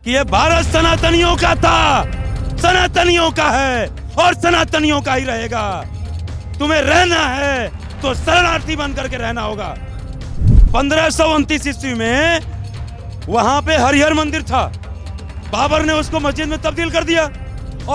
कि ये भारत सनातनियों का था सनातनियों का है और सनातनियों का ही रहेगा तुम्हें रहना है तो शरणार्थी बन करके रहना होगा पंद्रह सौ उनतीस ईस्वी में वहां पे हरिहर मंदिर था बाबर ने उसको मस्जिद में तब्दील कर दिया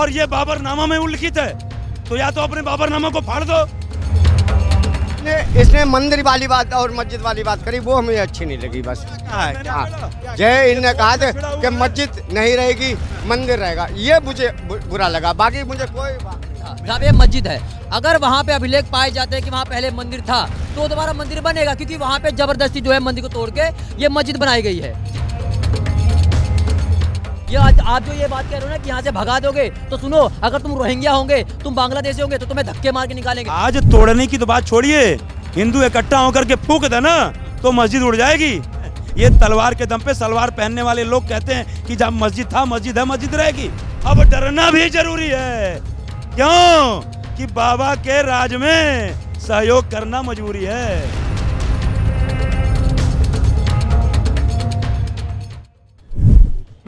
और ये बाबरनामा में उल्लिखित है तो या तो अपने बाबरनामा को फाड़ दो इसने इसने मंदिर वाली बात और मस्जिद वाली बात करी वो हमें अच्छी नहीं लगी बस हाँ। जय इनने कहा था कि मस्जिद नहीं रहेगी मंदिर रहेगा ये मुझे बुरा लगा बाकी मुझे कोई बात नहीं हाँ, मस्जिद है अगर वहाँ पे अभिलेख पाए जाते हैं कि वहाँ पहले मंदिर था तो दोबारा मंदिर बनेगा क्योंकि वहाँ पे जबरदस्ती जो है मंदिर को तोड़ के ये मस्जिद बनाई गई है ये आज आप जो ये बात कह रहे हो ना कि यहाँ से भगा दोगे तो सुनो अगर तुम रोहिंग्या होंगे तुम बांग्लादेशी होंगे तो तुम्हें धक्के मार के निकालेंगे आज तोड़ने की तो बात छोड़िए हिंदू इकट्ठा होकर के फूक देना तो मस्जिद उड़ जाएगी ये तलवार के दम पे सलवार पहनने वाले लोग कहते हैं कि जब मस्जिद था मस्जिद है मस्जिद रहेगी अब डरना भी जरूरी है क्यों कि बाबा के राज में सहयोग करना मजबूरी है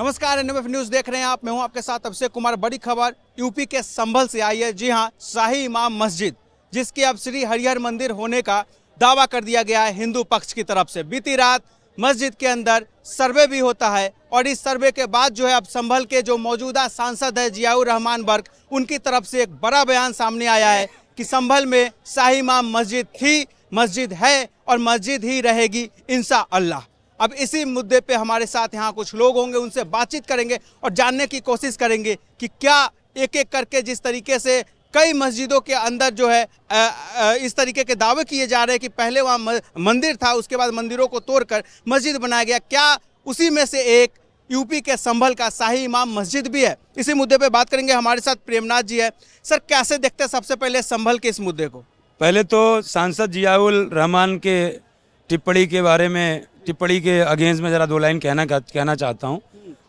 नमस्कार एन न्यूज देख रहे हैं आप मैं हूं आपके साथ अभिषेक कुमार बड़ी खबर यूपी के संभल से आई है जी हां शाही इमाम मस्जिद जिसकी अब श्री हरिहर मंदिर होने का दावा कर दिया गया है हिंदू पक्ष की तरफ से बीती रात मस्जिद के अंदर सर्वे भी होता है और इस सर्वे के बाद जो है अब संभल के जो मौजूदा सांसद है जियाउर रहमान वर्ग उनकी तरफ से एक बड़ा बयान सामने आया है कि संभल में शाही इमाम मस्जिद थी मस्जिद है और मस्जिद ही रहेगी इंसा अल्लाह अब इसी मुद्दे पे हमारे साथ यहाँ कुछ लोग होंगे उनसे बातचीत करेंगे और जानने की कोशिश करेंगे कि क्या एक एक करके जिस तरीके से कई मस्जिदों के अंदर जो है इस तरीके के दावे किए जा रहे हैं कि पहले वहाँ मंदिर था उसके बाद मंदिरों को तोड़कर मस्जिद बनाया गया क्या उसी में से एक यूपी के संभल का शाही इमाम मस्जिद भी है इसी मुद्दे पे बात करेंगे हमारे साथ प्रेमनाथ जी है सर कैसे देखते हैं सबसे पहले संभल के इस मुद्दे को पहले तो सांसद जियाउल रहमान के टिप्पणी के बारे में टिप्पणी के अगेंस्ट में ज़रा दो लाइन कहना कहना चाहता हूँ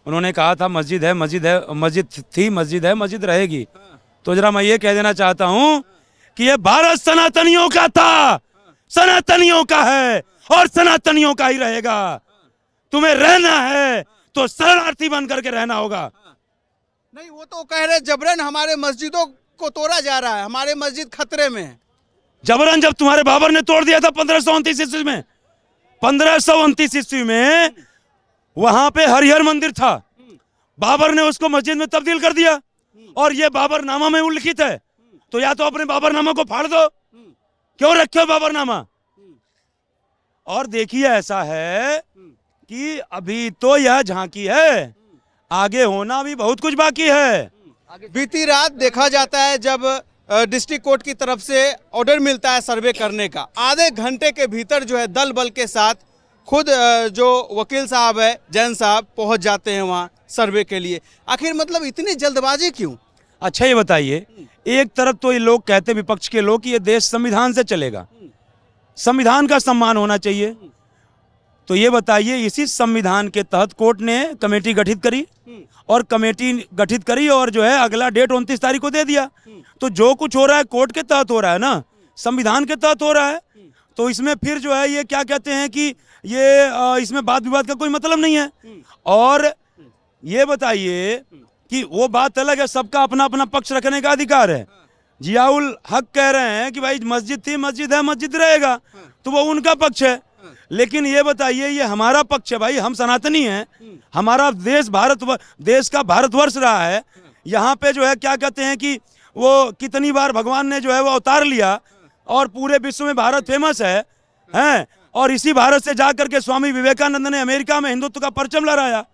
उन्होंने कहा था मस्जिद है मस्जिद है मस्जिद थी मस्जिद है मस्जिद रहेगी तो जरा मैं ये कह देना चाहता हूँ कि ये भारत सनातनियों का था सनातनियों का है और सनातनियों का ही रहेगा तुम्हें रहना है तो शरणार्थी बन करके रहना होगा नहीं वो तो कह रहे जबरन हमारे मस्जिदों को तोड़ा जा रहा है हमारे मस्जिद खतरे में जबरन जब तुम्हारे बाबर ने तोड़ दिया था पंद्रह सौ उनतीस ईस्वी में पंद्रह सौ उनतीस ईस्वी में वहां पे हरिहर मंदिर था बाबर ने उसको मस्जिद में तब्दील कर दिया और ये बाबरनामा में उल्लिखित है तो या तो अपने बाबरनामा को फाड़ दो क्यों रखे हो बाबरनामा और देखिए ऐसा है कि अभी तो यह झांकी है आगे होना भी बहुत कुछ बाकी है बीती रात देखा जाता है जब डिस्ट्रिक्ट कोर्ट की तरफ से ऑर्डर मिलता है सर्वे करने का आधे घंटे के भीतर जो है दल बल के साथ खुद जो वकील साहब है जैन साहब पहुंच जाते हैं वहाँ सर्वे के लिए आखिर मतलब इतनी जल्दबाजी क्यों अच्छा ये बताइए एक तरफ तो ये लोग कहते विपक्ष के लोग कि ये देश संविधान से चलेगा संविधान का सम्मान होना चाहिए तो ये बताइए इसी संविधान के तहत कोर्ट ने कमेटी गठित करी हम्म। और कमेटी गठित करी और जो है अगला डेट उनतीस तारीख को दे दिया हम्म। तो जो कुछ हो रहा है कोर्ट के तहत हो रहा है ना हम्म। संविधान के तहत हो रहा है तो इसमें फिर जो है ये क्या कहते हैं कि ये इसमें बात विवाद का कोई मतलब नहीं है और ये बताइए कि वो बात अलग है सबका अपना अपना पक्ष रखने का अधिकार है हाँ। जियाउल हक कह रहे हैं कि भाई मस्जिद थी मस्जिद है मस्जिद रहेगा हाँ। तो वो उनका पक्ष है लेकिन ये बताइए ये हमारा पक्ष है भाई हम सनातनी हैं हमारा देश भारत देश का भारतवर्ष रहा है यहाँ पे जो है क्या कहते हैं कि वो कितनी बार भगवान ने जो है वो अवतार लिया और पूरे विश्व में भारत फेमस है हैं और इसी भारत से जा करके स्वामी विवेकानंद ने अमेरिका में हिंदुत्व का परचम लहराया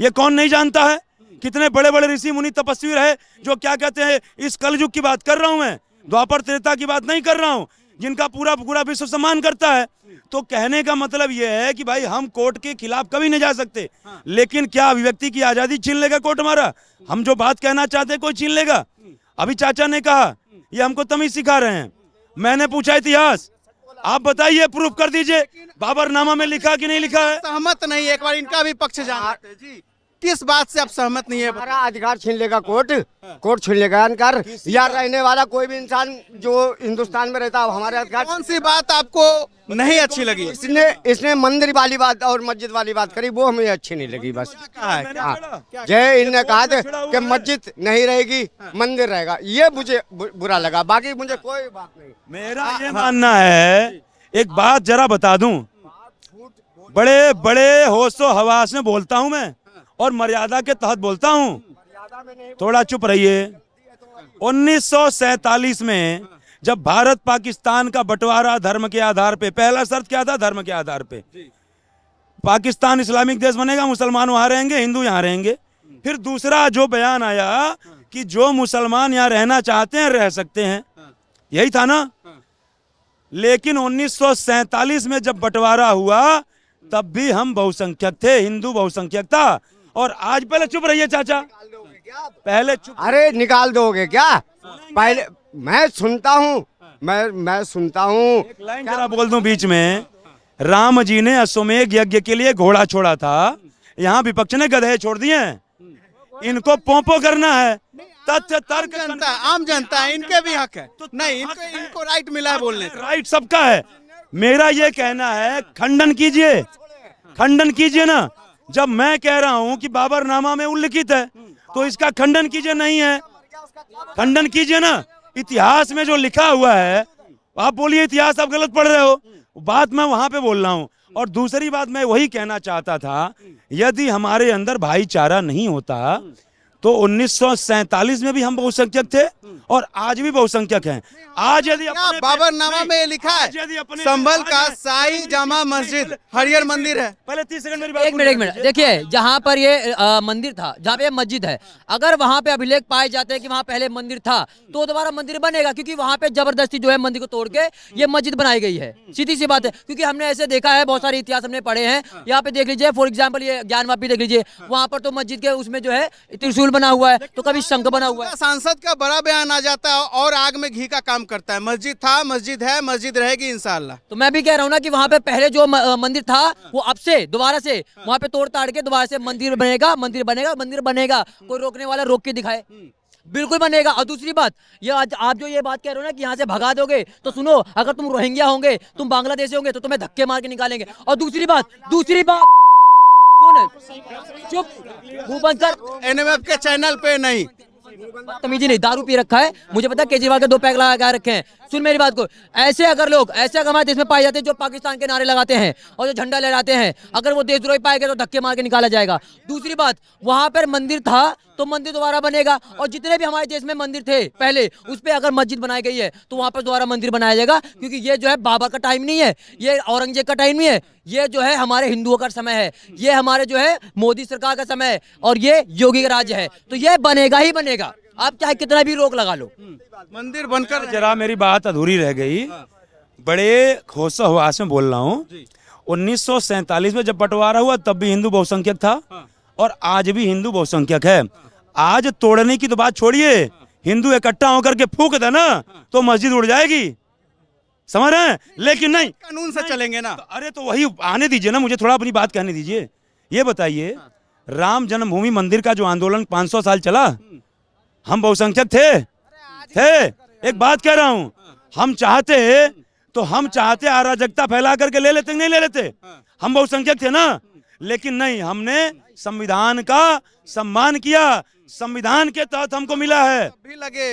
ये कौन नहीं जानता है कितने बड़े बड़े ऋषि मुनि तपस्वी रहे जो क्या कहते हैं इस कलयुग की बात कर रहा हूँ मैं द्वापर त्रेता की बात नहीं कर रहा हूँ जिनका पूरा पूरा विश्व सम्मान करता है तो कहने का मतलब यह है कि भाई हम कोर्ट के खिलाफ कभी नहीं जा सकते हाँ। लेकिन क्या अभिव्यक्ति की आज़ादी छीन लेगा कोर्ट हमारा हम्म। हम जो बात कहना चाहते कोई छीन लेगा हम्म। अभी चाचा ने कहा हम्म। ये हमको तमीज सिखा रहे हैं मैंने पूछा इतिहास आप बताइए प्रूफ कर दीजिए बाबर नामा में लिखा कि नहीं लिखा है सहमत नहीं एक बार इनका भी पक्ष जाना जी किस बात से आप सहमत नहीं है हमारा अधिकार छीन लेगा कोर्ट कोर्ट छीन लेगा अधिकार या रहने वाला कोई भी इंसान जो हिंदुस्तान में रहता है हमारे अधिकार कौन सी बात आपको नहीं अच्छी लगी इसने इसने मंदिर वाली बात और मस्जिद वाली बात करी वो हमें अच्छी नहीं लगी बस हाँ। जय इनने कहा था कि मस्जिद नहीं रहेगी हाँ। मंदिर रहेगा ये मुझे बुरा लगा बाकी मुझे हाँ। कोई बात नहीं मेरा ये मानना है एक बात जरा बता दू बड़े बड़े होशो हवास में बोलता हूँ मैं और मर्यादा के तहत बोलता हूँ थोड़ा चुप रहिए उन्नीस में जब भारत पाकिस्तान का बंटवारा धर्म के आधार पे पहला शर्त क्या था धर्म के आधार पे पाकिस्तान इस्लामिक देश बनेगा मुसलमान वहां रहेंगे हिंदू यहाँ रहेंगे फिर दूसरा जो बयान आया कि जो मुसलमान यहाँ रहना चाहते हैं रह सकते हैं यही था ना लेकिन उन्नीस में जब बंटवारा हुआ तब भी हम बहुसंख्यक थे हिंदू बहुसंख्यक था और आज पहले चुप रहिए चाचा पहले चुप अरे निकाल दोगे क्या पहले मैं सुनता हूँ मैं मैं सुनता हूँ जरा बोल दू बीच में राम जी ने अश्वमेघ यज्ञ के लिए घोड़ा छोड़ा था यहाँ विपक्ष ने गधे छोड़ दिए इनको पोपो करना है तथ्य तर्क जनता आम जनता है इनके भी हक है तो नहीं तो इनको, है। इनको राइट मिला है बोलने राइट सबका है मेरा ये कहना है खंडन कीजिए खंडन कीजिए ना जब मैं कह रहा हूं कि बाबरनामा में उल्लिखित है तो इसका खंडन कीजिए नहीं है खंडन कीजिए ना इतिहास में जो लिखा हुआ है आप बोलिए इतिहास आप गलत पढ़ रहे हो बात मैं वहां पे बोल रहा हूँ और दूसरी बात मैं वही कहना चाहता था यदि हमारे अंदर भाईचारा नहीं होता तो उन्नीस में भी हम बहुसंख्यक थे और आज भी बहुसंख्यक हैं आज यदि नामा में लिखा है संभल का साई जामा मस्जिद हरियर मंदिर है पहले तीस सेकंड मेरी एक मिनट एक मिनट देखिए जहाँ पर ये आ, मंदिर था जहाँ पे मस्जिद है अगर वहाँ पे अभिलेख पाए जाते हैं कि वहाँ पहले मंदिर था तो दोबारा मंदिर बनेगा क्योंकि वहाँ पे जबरदस्ती जो है मंदिर को तोड़ के ये मस्जिद बनाई गई है सीधी सी बात है क्योंकि हमने ऐसे देखा है बहुत सारे इतिहास हमने पढ़े हैं यहाँ पे देख लीजिए फॉर एग्जाम्पल ये ज्ञान देख लीजिए वहाँ पर तो मस्जिद के उसमें जो है त्रिशूल पुल बना हुआ है तो कभी शंख बना हुआ है सांसद का बड़ा बयान आ जाता है और आग में घी का काम करता है मस्जिद था मस्जिद है मस्जिद रहेगी इंशाल्लाह तो मैं भी कह रहा हूँ ना कि वहाँ पे पहले जो मंदिर था हाँ। वो अब से दोबारा से वहाँ पे तोड़ ताड़ के दोबारा से मंदिर बनेगा मंदिर बनेगा मंदिर बनेगा हम्म। कोई रोकने वाला रोक के दिखाए हम्म। बिल्कुल बनेगा और दूसरी बात ये आज आप जो ये बात कह रहे हो ना कि यहाँ से भगा दोगे तो सुनो अगर तुम रोहिंग्या होंगे तुम बांग्लादेशी होंगे तो तुम्हें धक्के मार के निकालेंगे और दूसरी बात दूसरी बात क्यों नहीं चुप मुंह बंद कर एनएमएफ के चैनल पे नहीं तमीजी नहीं दारू पी रखा है मुझे पता केजरीवाल के दो पैक लगा के रखे हैं सुन मेरी बात को ऐसे अगर लोग ऐसे अगर हमारे देश में पाए जाते हैं जो पाकिस्तान के नारे लगाते हैं और जो झंडा लहराते हैं अगर वो देशद्रोही पाए गए तो धक्के मार के निकाला जाएगा दूसरी बात वहां पर मंदिर था तो मंदिर दोबारा बनेगा और जितने भी हमारे देश में मंदिर थे पहले उस पर अगर मस्जिद बनाई गई है तो वहाँ पर दोबारा मंदिर बनाया जाएगा क्योंकि ये जो है बाबा का टाइम नहीं है ये औरंगजेब का टाइम नहीं है ये जो है हमारे हिंदुओं का समय है ये हमारे जो है मोदी सरकार का समय है और ये योगी का राज्य है तो ये बनेगा ही बनेगा आप चाहे कितना भी रोक लगा लो मंदिर बनकर जरा मेरी बात अधूरी रह गई बड़े खोसा खोसहवास में बोल रहा हूँ उन्नीस में जब बंटवारा हुआ तब भी हिंदू बहुसंख्यक था हाँ। और आज भी हिंदू बहुसंख्यक है आज तोड़ने की तो बात छोड़िए हिंदू इकट्ठा होकर के फूक दे ना तो मस्जिद उड़ जाएगी समझ रहे हैं लेकिन नहीं कानून से चलेंगे ना तो अरे तो वही आने दीजिए ना मुझे थोड़ा अपनी बात कहने दीजिए ये बताइए राम जन्मभूमि मंदिर का जो आंदोलन 500 साल चला हम बहुसंख्यक थे थे एक बात कह रहा हूँ हम चाहते तो हम चाहते अराजकता फैला करके ले लेते नहीं ले लेते हम बहुसंख्यक थे ना लेकिन नहीं हमने संविधान का सम्मान किया संविधान के तहत हमको मिला है भी लगे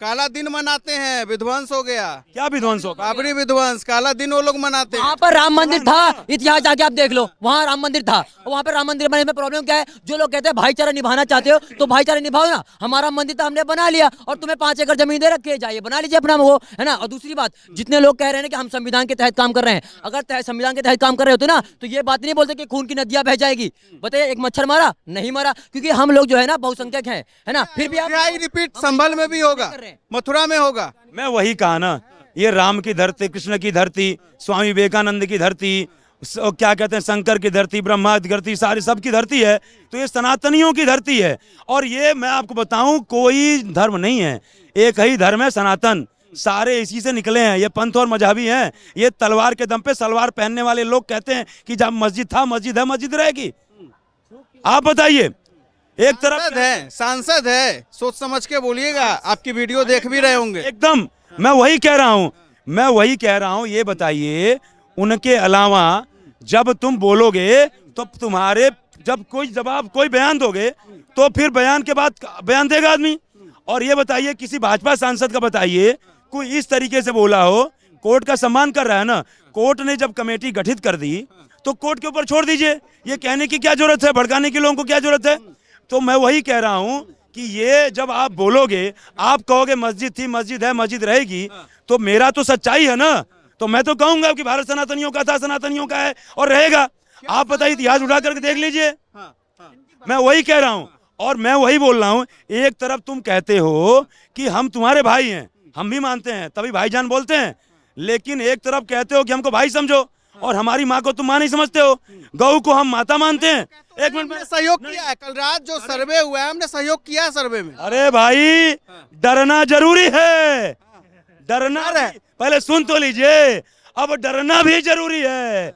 काला दिन मनाते हैं विध्वंस हो गया क्या विध्वंस हो गया बाबरी विध्वंस काला दिन वो लोग मनाते हैं वहाँ पर राम मंदिर था इतिहास जाके आप देख लो वहाँ राम मंदिर था वहाँ पर राम मंदिर बने में प्रॉब्लम क्या है जो लोग कहते हैं भाईचारा निभाना चाहते हो तो भाईचारा निभाओ ना हमारा मंदिर तो हमने बना लिया और तुम्हें पांच एकड़ जमीन दे रखे जाइए बना लीजिए अपना वो है ना और दूसरी बात जितने लोग कह रहे हैं कि हम संविधान के तहत काम कर रहे हैं अगर संविधान के तहत काम कर रहे होते ना तो ये बात नहीं बोलते कि खून की नदियां बह जाएगी बताइए एक मच्छर मारा नहीं मारा क्योंकि हम लोग जो है ना बहुसंख्यक है ना फिर भी आप रिपीट संभल में भी होगा में मथुरा में होगा मैं वही कहा ना ये राम की धरती कृष्ण की धरती स्वामी विवेकानंद की धरती क्या कहते हैं शंकर की धरती ब्रह्मा की धरती सारी सब की धरती है तो ये सनातनियों की धरती है और ये मैं आपको बताऊं कोई धर्म नहीं है एक ही धर्म है सनातन सारे इसी से निकले हैं ये पंथ और मजहबी हैं ये तलवार के दम पे सलवार पहनने वाले लोग कहते हैं कि जब मस्जिद था मस्जिद है मस्जिद रहेगी आप बताइए एक तरफ है सांसद है सोच समझ के बोलिएगा हाँ। आपकी वीडियो देख भी रहे होंगे एकदम मैं वही कह रहा हूँ मैं वही कह रहा हूँ ये बताइए उनके अलावा जब तुम बोलोगे तो तुम्हारे जब कोई जवाब कोई बयान दोगे तो फिर बयान के बाद बयान देगा आदमी और ये बताइए किसी भाजपा सांसद का बताइए कोई इस तरीके से बोला हो कोर्ट का सम्मान कर रहा है ना कोर्ट ने जब कमेटी गठित कर दी तो कोर्ट के ऊपर छोड़ दीजिए ये कहने की क्या जरूरत है भड़काने की लोगों को क्या जरूरत है तो मैं वही कह रहा हूँ कि ये जब आप बोलोगे आप कहोगे मस्जिद थी मस्जिद है मस्जिद रहेगी हाँ। तो मेरा तो सच्चाई है ना तो मैं तो कहूंगा कि भारत सनातनियों का था सनातनियों का है और रहेगा आप बताइए इतिहास उठा करके देख लीजिए हाँ, हाँ। मैं वही कह रहा हूँ और मैं वही बोल रहा हूँ एक तरफ तुम कहते हो कि हम तुम्हारे भाई हैं हम भी मानते हैं तभी भाईजान बोलते हैं लेकिन एक तरफ कहते हो कि हमको भाई समझो और हमारी माँ को तुम माँ नहीं समझते हो गऊ को हम माता मानते हैं एक मिनट में सहयोग किया है कल रात जो सर्वे हुआ है हमने सहयोग किया है सर्वे में अरे भाई डरना जरूरी है डरना रहे पहले सुन तो लीजिए अब डरना भी जरूरी है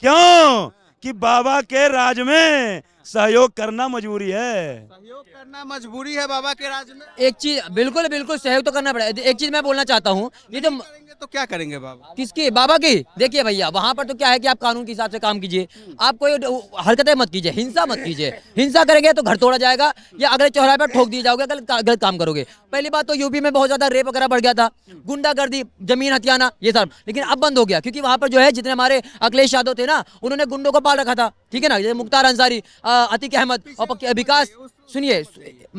क्यों कि बाबा के राज में सहयोग करना मजबूरी है सहयोग करना मजबूरी है बाबा के राज में एक चीज बिल्कुल बिल्कुल सहयोग तो करना पड़ेगा एक चीज मैं बोलना चाहता हूँ ये तो तो क्या करेंगे बाबा किसकी बाबा की देखिए भैया वहाँ पर तो क्या है कि आप कानून के हिसाब से काम कीजिए आप कोई हरकतें मत कीजिए हिंसा मत कीजिए हिंसा करेंगे तो घर तोड़ा जाएगा या अगले चौराहे पर ठोक दिए जाओगे गलत काम करोगे पहली बात तो यूपी में बहुत ज्यादा रेप वगैरह बढ़ गया था गुंडागर्दी जमीन हथियाना ये सब लेकिन अब बंद हो गया क्योंकि वहाँ पर जो है जितने हमारे अखिलेश यादव थे ना उन्होंने गुंडों को पाल रखा था ठीक है ना जैसे मुख्तार अंसारी अतिक अहमद और विकास सुनिए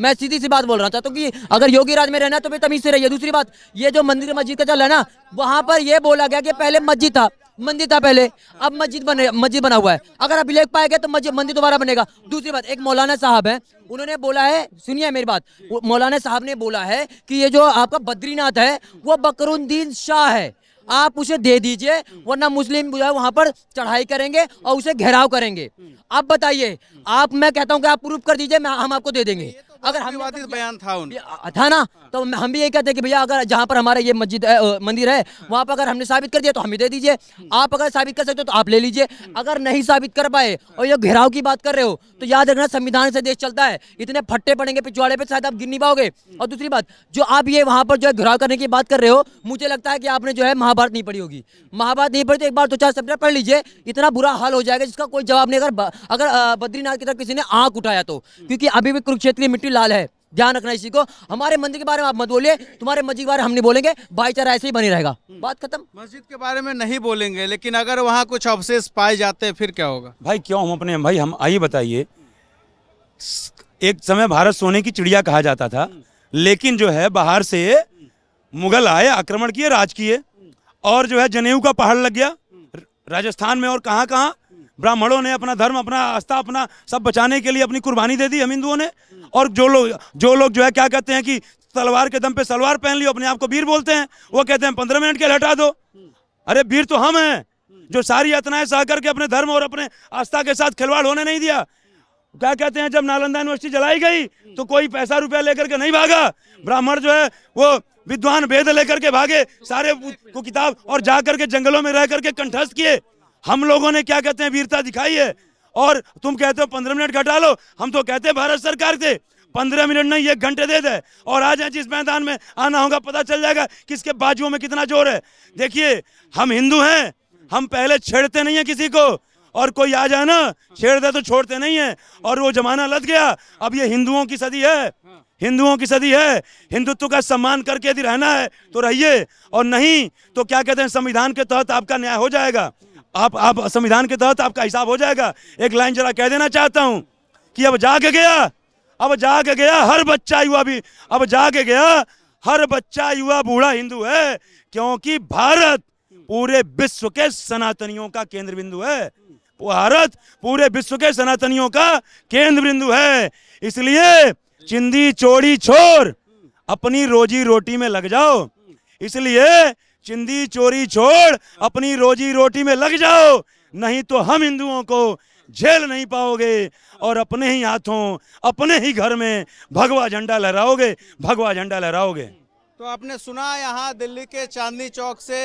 मैं सीधी सी बात बोल रहा चाहता हूँ कि अगर योगी राज में रहना तो तमीज से रहिए दूसरी बात ये जो मंदिर मस्जिद का चल है ना वहाँ पर यह बोला गया कि पहले मस्जिद था मंदिर था पहले अब मस्जिद बने मस्जिद बना हुआ है अगर अब लेख पाएगा तो मस्जिद मंदिर दोबारा बनेगा दूसरी बात एक मौलाना साहब है उन्होंने बोला है सुनिए मेरी बात मौलाना साहब ने बोला है कि ये जो आपका बद्रीनाथ है वो बकरुद्दीन शाह है आप उसे दे दीजिए वरना मुस्लिम जो है वहां पर चढ़ाई करेंगे और उसे घेराव करेंगे आप बताइए आप मैं कहता हूँ कि आप प्रूफ कर दीजिए हम आपको दे देंगे अगर हम बयान था था ना तो हम भी यही कहते हैं कि भैया अगर जहाँ पर हमारा ये मस्जिद मंदिर है हाँ। वहाँ पर अगर हमने साबित कर दिया तो हमें दे दीजिए आप अगर साबित कर सकते हो तो आप ले लीजिए हम्म। अगर नहीं साबित कर पाए और ये घेराव की बात कर रहे हो तो याद रखना संविधान से देश चलता है इतने फट्टे पड़ेंगे पिछवाड़े पे शायद आप गिर नहीं पाओगे हम्म। और दूसरी बात जो आप ये वहाँ पर जो है घेराव करने की बात कर रहे हो मुझे लगता है कि आपने जो है महाभारत नहीं पढ़ी होगी हम्म। महाभारत नहीं पढ़ी तो एक बार दो चार सब्जेक्ट पढ़ लीजिए इतना बुरा हाल हो जाएगा जिसका कोई जवाब नहीं अगर अगर बद्रीनाथ की तरफ किसी ने आंख उठाया तो क्योंकि अभी भी कुरुक्षेत्र की मिट्टी लाल है ध्यान रखना इसी को हमारे मंदिर के बारे में आप मत बोलिए तुम्हारे मस्जिद के बारे में हम नहीं बोलेंगे भाईचारा ऐसे ही बनी रहेगा हम्म। बात खत्म मस्जिद के बारे में नहीं बोलेंगे लेकिन अगर वहाँ कुछ अवशेष पाए जाते हैं फिर क्या होगा भाई क्यों हम अपने भाई हम आइए बताइए एक समय भारत सोने की चिड़िया कहा जाता था लेकिन जो है बाहर से मुगल आए आक्रमण किए राज किए और जो है जनेऊ का पहाड़ लग गया हम्म। राजस्थान में और कहाँ कहाँ ब्राह्मणों ने अपना धर्म अपना आस्था अपना सब बचाने के लिए अपनी कुर्बानी दे दी हम हिंदुओं ने और जो लोग जो लोग जो है क्या कहते हैं कि तलवार के दम पे सलवार पहन लियो अपने आप को वीर बोलते हैं वो कहते हैं पंद्रह मिनट के हटा दो अरे वीर तो हम हैं जो सारी यातनाएं सह करके अपने धर्म और अपने आस्था के साथ खिलवाड़ होने नहीं दिया क्या कहते हैं जब नालंदा यूनिवर्सिटी जलाई गई तो कोई पैसा रुपया लेकर के नहीं भागा ब्राह्मण जो है वो विद्वान वेद लेकर के भागे सारे को किताब और जा करके जंगलों में रह करके कंठस्थ किए हम लोगों ने क्या कहते हैं वीरता दिखाई है और तुम कहते हो पंद्रह मिनट घटा लो हम तो कहते हैं भारत सरकार से पंद्रह मिनट नहीं एक घंटे दे दे और आ जाए जिस मैदान में आना होगा पता चल जाएगा किसके बाजुओं में कितना जोर है देखिए हम हिंदू हैं हम पहले छेड़ते नहीं है किसी को और कोई आ जाए ना छेड़ दे तो छोड़ते नहीं है और वो जमाना लद गया अब ये हिंदुओं की सदी है हिंदुओं की सदी है हिंदुत्व का सम्मान करके यदि रहना है तो रहिए और नहीं तो क्या कहते हैं संविधान के तहत आपका न्याय हो जाएगा आप आप संविधान के तहत आपका हिसाब हो जाएगा एक लाइन जरा कह देना चाहता हूँ कि अब जाग गया अब जाग गया हर बच्चा युवा भी अब जाग गया हर बच्चा युवा बूढ़ा हिंदू है क्योंकि भारत पूरे विश्व के सनातनियों का केंद्र बिंदु है भारत पूरे विश्व के सनातनियों का केंद्र बिंदु है इसलिए चिंदी चोरी छोर अपनी रोजी रोटी में लग जाओ इसलिए चिंदी चोरी छोड़ अपनी रोजी रोटी में लग जाओ नहीं तो हम हिंदुओं को झेल नहीं पाओगे और अपने ही हाथों अपने ही घर में भगवा झंडा लहराओगे भगवा झंडा लहराओगे तो आपने सुना यहाँ दिल्ली के चांदनी चौक से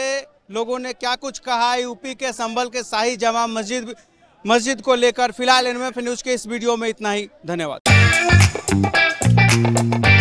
लोगों ने क्या कुछ कहा यूपी के संभल के शाही जमा मस्जिद मस्जिद को लेकर फिलहाल इनमें न्यूज के इस वीडियो में इतना ही धन्यवाद